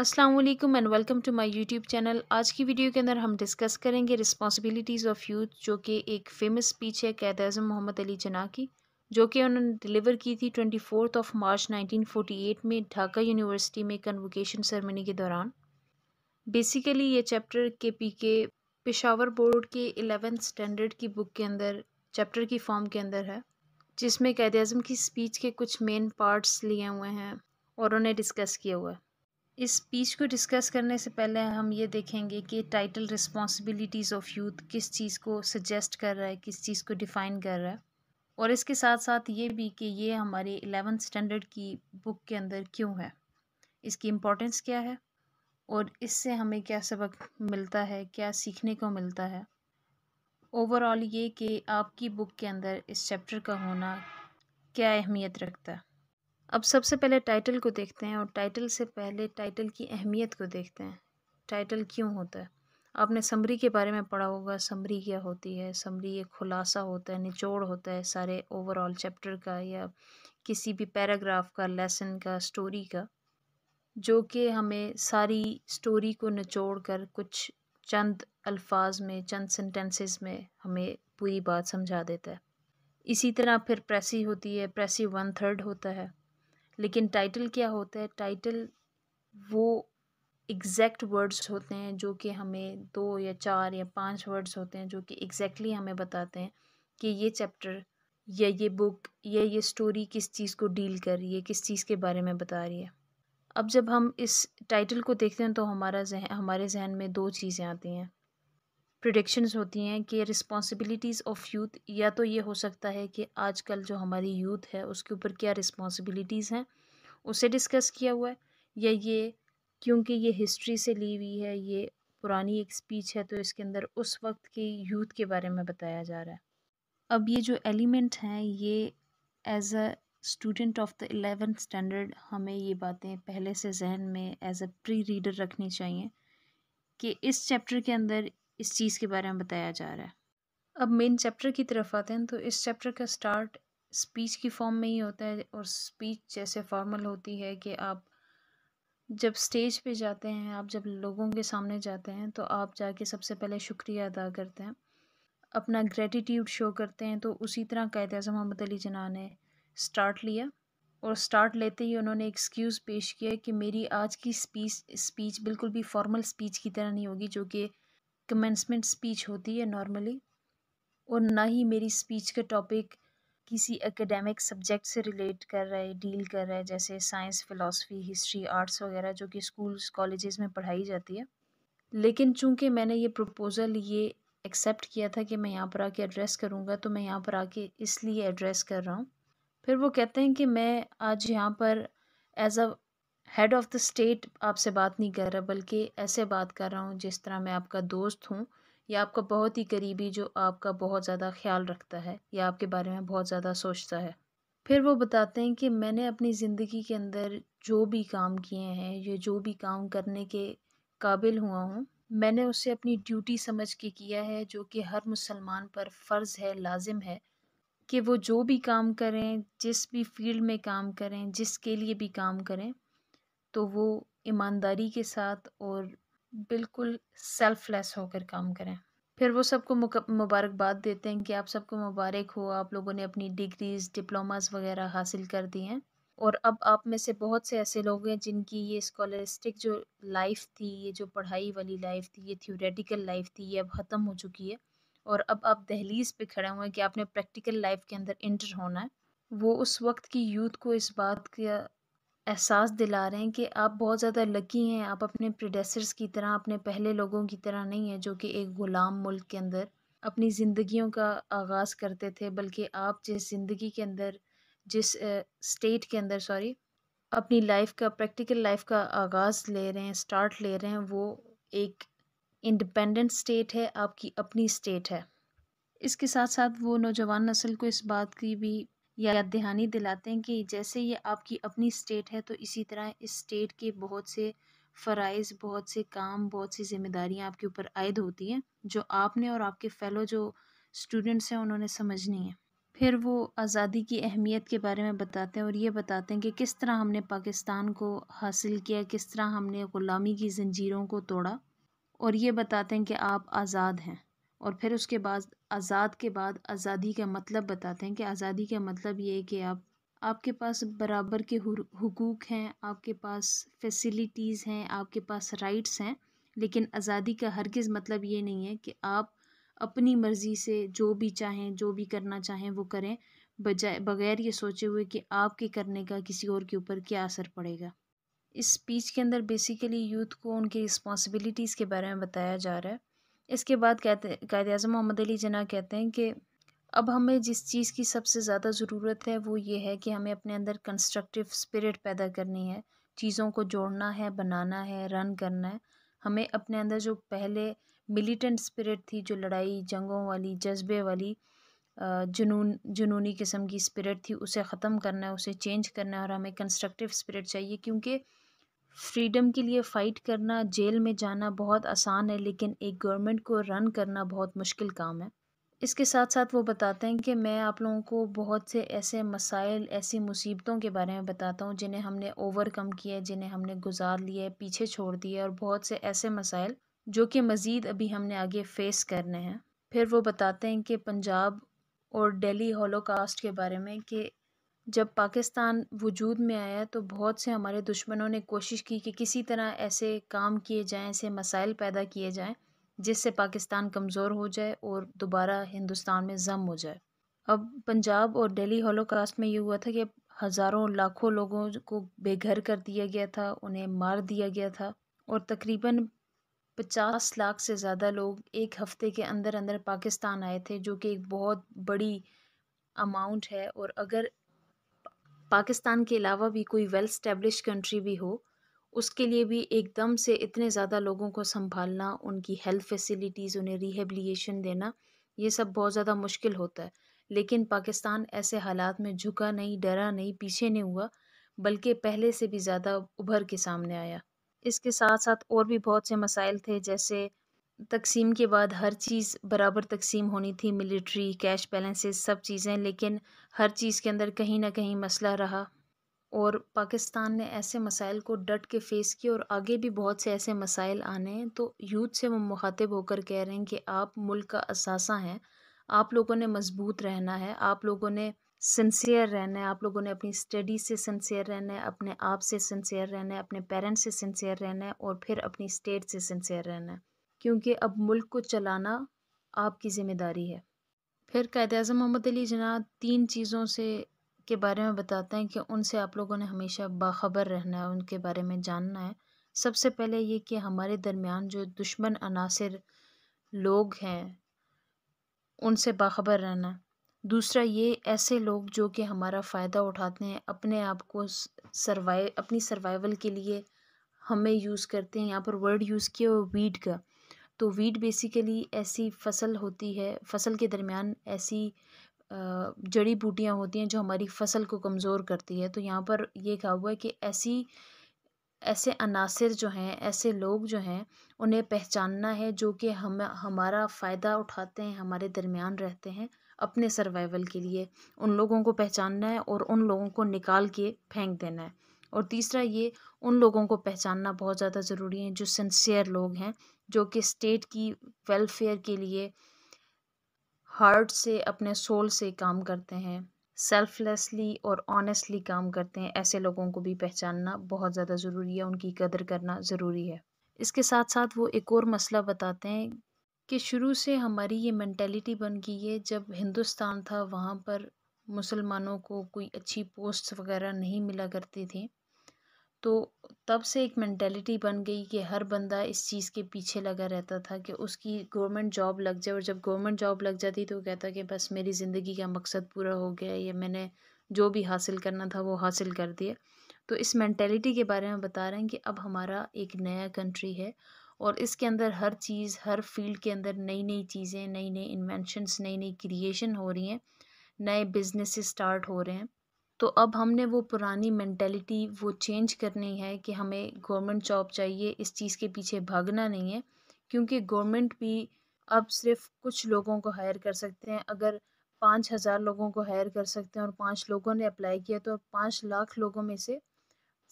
अस्सलाम वालेकुम and welcome to my YouTube channel आज की वीडियो के अंदर हम डिस्कस करेंगे रिस्पॉन्सिबिलिटीज़ ऑफ यूथ जो कि एक फ़ेमस स्पीच है कैद अजम मोहम्मद अली जना की जो कि उन्होंने डिलीवर की थी ट्वेंटी फोर्थ ऑफ मार्च 1948 में ढाका यूनिवर्सिटी में कन्वोकेशन सेरेमनी के दौरान बेसिकली ये chapter K P K Peshawar board के एलेवेंथ स्टैंडर्ड की बुक के अंदर चैप्टर की फॉर्म के अंदर है जिसमें कैद अजम की स्पीच के कुछ मेन पार्ट्स लिए हुए हैं और उन्हें डिस्कस किया हुआ है इस स्पीच को डिस्कस करने से पहले हम ये देखेंगे कि टाइटल रिस्पॉन्सिबिलिटीज़ ऑफ यूथ किस चीज़ को सजेस्ट कर रहा है किस चीज़ को डिफ़ाइन कर रहा है और इसके साथ साथ ये भी कि ये हमारे एलेवेंथ स्टैंडर्ड की बुक के अंदर क्यों है इसकी इम्पोर्टेंस क्या है और इससे हमें क्या सबक मिलता है क्या सीखने को मिलता है ओवरऑल ये कि आपकी बुक के अंदर इस चैप्टर का होना क्या अहमियत रखता है अब सबसे पहले टाइटल को देखते हैं और टाइटल से पहले टाइटल की अहमियत को देखते हैं टाइटल क्यों होता है आपने समरी के बारे में पढ़ा होगा समरी क्या होती है समरी एक खुलासा होता है निचोड़ होता है सारे ओवरऑल चैप्टर का या किसी भी पैराग्राफ का लेसन का स्टोरी का जो कि हमें सारी स्टोरी को निचोड़ कर कुछ चंद अल्फाज में चंद सेंटेंसेस में हमें पूरी बात समझा देता है इसी तरह फिर प्रेसी होती है प्रेसी वन थर्ड होता है लेकिन टाइटल क्या होता है टाइटल वो एग्जैक्ट वर्ड्स होते हैं जो कि हमें दो या चार या पांच वर्ड्स होते हैं जो कि एग्जैक्टली exactly हमें बताते हैं कि ये चैप्टर या ये बुक या ये स्टोरी किस चीज़ को डील कर रही है किस चीज़ के बारे में बता रही है अब जब हम इस टाइटल को देखते हैं तो हमारा जहन हमारे जहन में दो चीज़ें आती हैं प्रोडिक्शंस होती हैं कि रिस्पॉन्सिबिलिटीज़ ऑफ़ यूथ या तो ये हो सकता है कि आजकल जो हमारी यूथ है उसके ऊपर क्या रिस्पॉन्सिबिलिटीज़ हैं उसे डिस्कस किया हुआ है या ये क्योंकि ये हिस्ट्री से ली हुई है ये पुरानी एक स्पीच है तो इसके अंदर उस वक्त के यूथ के बारे में बताया जा रहा है अब ये जो एलिमेंट हैं ये as a student of the eleventh standard हमें ये बातें पहले से जहन में एज अ प्री रीडर रखनी चाहिए कि इस चैप्टर के अंदर इस चीज़ के बारे में बताया जा रहा है अब मेन चैप्टर की तरफ आते हैं तो इस चैप्टर का स्टार्ट स्पीच की फॉर्म में ही होता है और स्पीच जैसे फॉर्मल होती है कि आप जब स्टेज पे जाते हैं आप जब लोगों के सामने जाते हैं तो आप जाके सबसे पहले शुक्रिया अदा करते हैं अपना ग्रेटिट्यूड शो करते हैं तो उसी तरह कायद अजम मोहम्मद अली जना ने स्टार्ट लिया और स्टार्ट लेते ही उन्होंने एक्सक्यूज़ पेश किया कि मेरी आज की स्पीच स्पीच बिल्कुल भी फॉर्मल स्पीच की तरह नहीं होगी जो कि कमेंसमेंट स्पीच होती है नॉर्मली और ना ही मेरी स्पीच का टॉपिक किसी एकेडमिक सब्जेक्ट से रिलेट कर रहा है डील कर रहा है जैसे साइंस फ़िलासफ़ी हिस्ट्री आर्ट्स वगैरह जो कि स्कूल्स कॉलेजेस में पढ़ाई जाती है लेकिन चूंकि मैंने ये प्रपोज़ल ये एक्सेप्ट किया था कि मैं यहाँ पर आके एड्रेस करूँगा तो मैं यहाँ पर आके इसलिए एड्रेस कर रहा हूँ फिर वो कहते हैं कि मैं आज यहाँ पर as a head of the state आपसे बात नहीं कर रहा बल्कि ऐसे बात कर रहा हूँ जिस तरह मैं आपका दोस्त हूँ या आपका बहुत ही करीबी जो आपका बहुत ज़्यादा ख्याल रखता है या आपके बारे में बहुत ज़्यादा सोचता है फिर वो बताते हैं कि मैंने अपनी ज़िंदगी के अंदर जो भी काम किए हैं या जो भी काम करने के काबिल हुआ हूँ मैंने उसे अपनी ड्यूटी समझ के किया है जो कि हर मुसलमान पर फ़र्ज़ है लाजिम है कि वो जो भी काम करें जिस भी फील्ड में काम करें जिसके लिए भी काम करें तो वो ईमानदारी के साथ और बिल्कुल सेल्फलेस होकर काम करें फिर वो सबको मुबारकबाद देते हैं कि आप सबको मुबारक हो आप लोगों ने अपनी डिग्रीज़ डिप्लोमास वगैरह हासिल कर दी हैं और अब आप में से बहुत से ऐसे लोग हैं जिनकी ये स्कॉलरिस्टिक जो लाइफ थी ये जो पढ़ाई वाली लाइफ थी ये थियोरेटिकल लाइफ थी ये अब ख़त्म हो चुकी है और अब आप दहलीज़ पे खड़े हुए हैं कि आपने प्रैक्टिकल लाइफ के अंदर इंटर होना है वो उस वक्त की यूथ को इस बात का एहसास दिला रहे हैं कि आप बहुत ज़्यादा लकी हैं आप अपने प्रोडेसर्स की तरह अपने पहले लोगों की तरह नहीं हैं जो कि एक ग़ुलाम मुल्क के अंदर अपनी ज़िंदगियों का आगाज़ करते थे बल्कि आप जिस ज़िंदगी के अंदर जिस स्टेट के अंदर सॉरी अपनी लाइफ का प्रैक्टिकल लाइफ का आगाज़ ले रहे हैं स्टार्ट ले रहे हैं वो एक इंडिपेंडेंट स्टेट है आपकी अपनी स्टेट है इसके साथ साथ वो नौजवान नस्ल को इस बात की भी याद दहानी दिलाते हैं कि जैसे ये आपकी अपनी स्टेट है तो इसी तरह इस स्टेट के बहुत से फ़रज़ बहुत से काम बहुत सी जिम्मेदारियाँ आपके ऊपर आयद होती हैं जो आपने और आपके फ़ेलो जो स्टूडेंट्स हैं उन्होंने समझनी है फिर वो आज़ादी की अहमियत के बारे में बताते हैं और ये बताते हैं कि किस तरह हमने पाकिस्तान को हासिल किया किस तरह हमने ग़ुलामी की जंजीरों को तोड़ा और ये बताते हैं कि आप आज़ाद हैं और फिर उसके बाद आज़ाद के बाद आज़ादी का मतलब बताते हैं कि आज़ादी का मतलब ये है कि आप आपके पास बराबर के हकूक़ हैं आपके पास फैसिलिटीज़ हैं आपके पास राइट्स हैं लेकिन आज़ादी का हरगिज़ मतलब ये नहीं है कि आप अपनी मर्ज़ी से जो भी चाहें जो भी करना चाहें वो करें बजाय बगैर ये सोचे हुए कि आपके करने का किसी और के ऊपर क्या असर पड़ेगा इस स्पीच के अंदर बेसिकली यूथ को उनकी रिस्पॉन्सिबिलिटीज़ के बारे में बताया जा रहा है इसके बाद कहते कायद अजम मोहम्मद अली जना कहते हैं कि अब हमें जिस चीज़ की सबसे ज़्यादा ज़रूरत है वो ये है कि हमें अपने अंदर कंस्ट्रक्टिव स्पिरिट पैदा करनी है चीज़ों को जोड़ना है बनाना है रन करना है हमें अपने अंदर जो पहले मिलिटेंट स्पिरिट थी जो लड़ाई जंगों वाली जज्बे वाली जुनून जुनूनी किस्म की स्पिरिट थी उसे ख़त्म करना है उसे चेंज करना है और हमें कंस्ट्रक्टिव स्पिरिट चाहिए क्योंकि फ्रीडम के लिए फ़ाइट करना जेल में जाना बहुत आसान है लेकिन एक गवर्नमेंट को रन करना बहुत मुश्किल काम है इसके साथ साथ वो बताते हैं कि मैं आप लोगों को बहुत से ऐसे मसाइल ऐसी मुसीबतों के बारे में बताता हूँ जिन्हें हमने ओवरकम किया है जिन्हें हमने गुजार लिए पीछे छोड़ दिए और बहुत से ऐसे मसाइल जो कि मज़ीद अभी हमने आगे फेस करने हैं फिर वो बताते हैं कि पंजाब और दिल्ली हॉलोकास्ट के बारे में कि जब पाकिस्तान वजूद में आया तो बहुत से हमारे दुश्मनों ने कोशिश की कि किसी तरह ऐसे काम किए जाएं ऐसे मसाइल पैदा किए जाएं जिससे पाकिस्तान कमज़ोर हो जाए और दोबारा हिंदुस्तान में जम हो जाए अब पंजाब और दिल्ली होलोकास्ट में ये हुआ था कि हज़ारों लाखों लोगों को बेघर कर दिया गया था उन्हें मार दिया गया था और तकरीबन पचास लाख से ज़्यादा लोग एक हफ़्ते के अंदर अंदर पाकिस्तान आए थे जो कि एक बहुत बड़ी अमाउंट है और अगर पाकिस्तान के अलावा भी कोई वेल स्टैब्लिश कंट्री भी हो उसके लिए भी एकदम से इतने ज़्यादा लोगों को संभालना उनकी हेल्थ फैसिलिटीज़ उन्हें रिहेबलीशन देना ये सब बहुत ज़्यादा मुश्किल होता है लेकिन पाकिस्तान ऐसे हालात में झुका नहीं डरा नहीं पीछे नहीं हुआ बल्कि पहले से भी ज़्यादा उभर के सामने आया इसके साथ साथ और भी बहुत से मसाइल थे जैसे तकसीम के बाद हर चीज़ बराबर तकसीम होनी थी मिलिट्री कैश बैलेंसेस सब चीज़ें लेकिन हर चीज़ के अंदर कहीं ना कहीं मसला रहा और पाकिस्तान ने ऐसे मसाइल को डट के फेस किए और आगे भी बहुत से ऐसे मसाइल आने हैं तो यूथ से वो मुखातिब होकर कह रहे हैं कि आप मुल्क का असासा हैं आप लोगों ने मजबूत रहना है आप लोगों ने सिंसियर रहना है आप लोगों ने अपनी स्टडी से सिंसियर रहना है अपने आप से सिंसियर रहना है अपने पेरेंट्स से सिंसियर रहना है और फिर अपनी स्टेट से सिंसियर रहना है क्योंकि अब मुल्क को चलाना आपकी ज़िम्मेदारी है फिर कैद अजम मोहम्मद अली जना तीन चीज़ों से के बारे में बताते हैं कि उनसे आप लोगों ने हमेशा बाखबर रहना है उनके बारे में जानना है सबसे पहले ये कि हमारे दरमियान जो दुश्मन अनासर लोग हैं उनसे बाखबर रहना दूसरा ये ऐसे लोग जो कि हमारा फ़ायदा उठाते हैं अपने आप को सर्वाइव अपनी सर्वाइवल के लिए हमें यूज़ करते हैं यहाँ पर वर्ड यूज़ किया वीड का तो वीट बेसिकली ऐसी फसल होती है फसल के दरमियान ऐसी जड़ी बूटियाँ होती हैं जो हमारी फसल को कमज़ोर करती है तो यहाँ पर ये कहा हुआ है कि ऐसी ऐसे अनासर जो हैं ऐसे लोग जो हैं उन्हें पहचानना है जो कि हम हमारा फ़ायदा उठाते हैं हमारे दरमियान रहते हैं अपने सर्वाइवल के लिए उन लोगों को पहचानना है और उन लोगों को निकाल के फेंक देना है और तीसरा ये उन लोगों को पहचानना बहुत ज़्यादा ज़रूरी है जो सिंसियर लोग हैं जो कि स्टेट की वेलफेयर के लिए हार्ट से अपने सोल से काम करते हैं सेल्फलेसली और ऑनेस्टली काम करते हैं ऐसे लोगों को भी पहचानना बहुत ज़्यादा ज़रूरी है उनकी कदर करना ज़रूरी है इसके साथ साथ वो एक और मसला बताते हैं कि शुरू से हमारी ये मैंटेलिटी बन गई है जब हिंदुस्तान था वहाँ पर मुसलमानों को कोई अच्छी पोस्ट वगैरह नहीं मिला करती थी तो तब से एक मैंटेलिटी बन गई कि हर बंदा इस चीज़ के पीछे लगा रहता था कि उसकी गवर्नमेंट जॉब लग जाए और जब गवर्नमेंट जॉब लग जाती तो कहता कि बस मेरी ज़िंदगी का मकसद पूरा हो गया या मैंने जो भी हासिल करना था वो हासिल कर दिया तो इस मैंटेलिटी के बारे में बता रहे हैं कि अब हमारा एक नया कंट्री है और इसके अंदर हर चीज़ हर फील्ड के अंदर नई नई चीज़ें नई नई इन्वेंशनस नई नई क्रिएशन हो रही हैं नए बिजनेस स्टार्ट हो रहे हैं तो अब हमने वो पुरानी मैंटेलिटी वो चेंज करनी है कि हमें गवर्नमेंट जॉब चाहिए इस चीज़ के पीछे भागना नहीं है क्योंकि गवर्नमेंट भी अब सिर्फ कुछ लोगों को हायर कर सकते हैं अगर पाँच हज़ार लोगों को हायर कर सकते हैं और पाँच लोगों ने अप्लाई किया तो पाँच लाख लोगों में से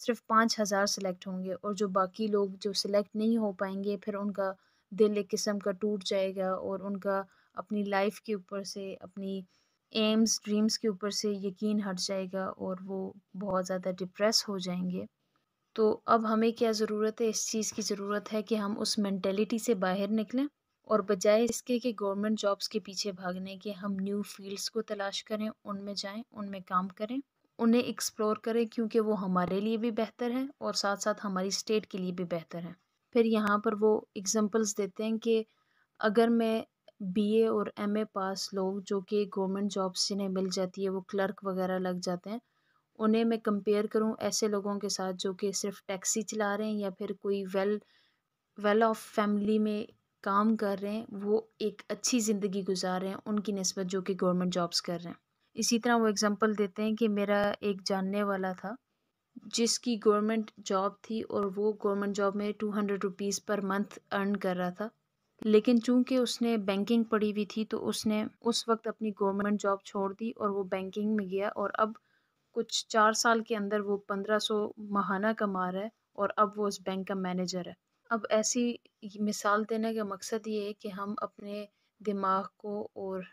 सिर्फ पाँच हज़ार सेलेक्ट होंगे और जो बाकी लोग जो सिलेक्ट नहीं हो पाएंगे फिर उनका दिल एक किस्म का टूट जाएगा और उनका अपनी लाइफ के ऊपर से अपनी एम्स ड्रीम्स के ऊपर से यकीन हट जाएगा और वो बहुत ज़्यादा डिप्रेस हो जाएंगे तो अब हमें क्या ज़रूरत है इस चीज़ की ज़रूरत है कि हम उस मैंटेलिटी से बाहर निकलें और बजाय इसके कि गवर्नमेंट जॉब्स के पीछे भागने के हम न्यू फील्ड्स को तलाश करें उनमें जाएं उनमें काम करें उन्हें एक्सप्लोर करें क्योंकि वो हमारे लिए भी बेहतर है और साथ साथ हमारी स्टेट के लिए भी बेहतर है फिर यहाँ पर वो एग्ज़ाम्पल्स देते हैं कि अगर मैं बी ए और एम ए पास लोग जो कि गवर्नमेंट जॉब्स जिन्हें मिल जाती है वो क्लर्क वगैरह लग जाते हैं उन्हें मैं कंपेयर करूँ ऐसे लोगों के साथ जो कि सिर्फ टैक्सी चला रहे हैं या फिर कोई वेल वेल ऑफ फैमिली में काम कर रहे हैं वो एक अच्छी ज़िंदगी गुजार रहे हैं उनकी नस्बत जो कि गवर्नमेंट जॉब्स कर रहे हैं इसी तरह वो एग्ज़ाम्पल देते हैं कि मेरा एक जानने वाला था जिसकी गवर्नमेंट जॉब थी और वो गवर्नमेंट जॉब में two hundred rupees per month earn कर रहा था लेकिन चूंकि उसने बैंकिंग पढ़ी हुई थी तो उसने उस वक्त अपनी गवर्नमेंट जॉब छोड़ दी और वो बैंकिंग में गया और अब कुछ चार साल के अंदर वो पंद्रह सौ माहाना कमा रहा है और अब वो उस बैंक का मैनेजर है अब ऐसी मिसाल देने का मकसद ये है कि हम अपने दिमाग को और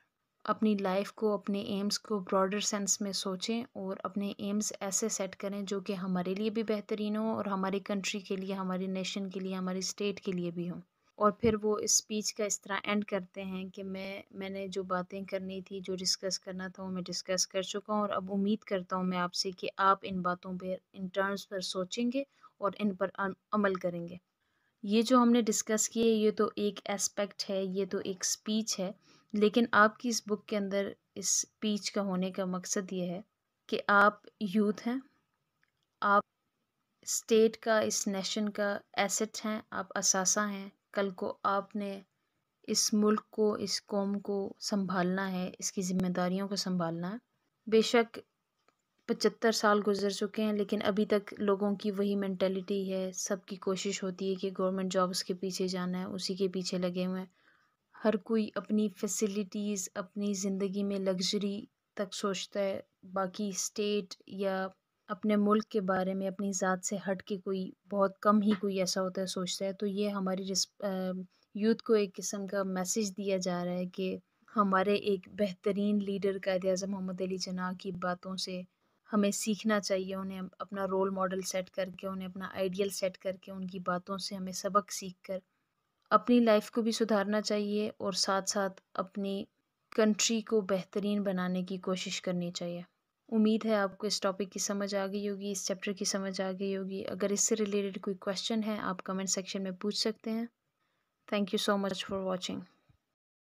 अपनी लाइफ को अपने एम्स को ब्रॉडर सेंस में सोचें और अपने एम्स ऐसे सेट करें जो कि हमारे लिए भी बेहतरीन हो और हमारी कंट्री के लिए हमारी नेशन के लिए हमारी स्टेट के लिए भी हों और फिर वो स्पीच का इस तरह एंड करते हैं कि मैं मैंने जो बातें करनी थी जो डिस्कस करना था वो मैं डिस्कस कर चुका हूँ और अब उम्मीद करता हूँ मैं आपसे कि आप इन बातों पर इन टर्म्स पर सोचेंगे और इन पर अमल करेंगे ये जो हमने डिस्कस किए ये तो एक एस्पेक्ट है ये तो एक स्पीच है लेकिन आपकी इस बुक के अंदर इस स्पीच का होने का मकसद ये है कि आप यूथ हैं आप स्टेट का इस नेशन का एसेट हैं आप असासा हैं कल को आपने इस मुल्क को इस कौम को संभालना है इसकी ज़िम्मेदारियों को संभालना है बेशक पचहत्तर साल गुजर चुके हैं लेकिन अभी तक लोगों की वही मैंटेलिटी है सबकी कोशिश होती है कि गवर्नमेंट जॉब्स के पीछे जाना है उसी के पीछे लगे हुए हैं हर कोई अपनी फैसिलिटीज़ अपनी ज़िंदगी में लग्जरी तक सोचता है बाकी स्टेट या अपने मुल्क के बारे में अपनी ज़ात से हट के कोई बहुत कम ही कोई ऐसा होता है सोचता है तो ये हमारी यूथ को एक किस्म का मैसेज दिया जा रहा है कि हमारे एक बेहतरीन लीडर कैद अजम मोहम्मद अली जना की बातों से हमें सीखना चाहिए उन्हें अपना रोल मॉडल सेट करके उन्हें अपना आइडियल सेट करके उनकी बातों से हमें सबक सीख कर अपनी लाइफ को भी सुधारना चाहिए और साथ साथ अपनी कंट्री को बेहतरीन बनाने की कोशिश करनी चाहिए उम्मीद है आपको इस टॉपिक की समझ आ गई होगी इस चैप्टर की समझ आ गई होगी अगर इससे रिलेटेड कोई क्वेश्चन है आप कमेंट सेक्शन में पूछ सकते हैं thank you so much for watching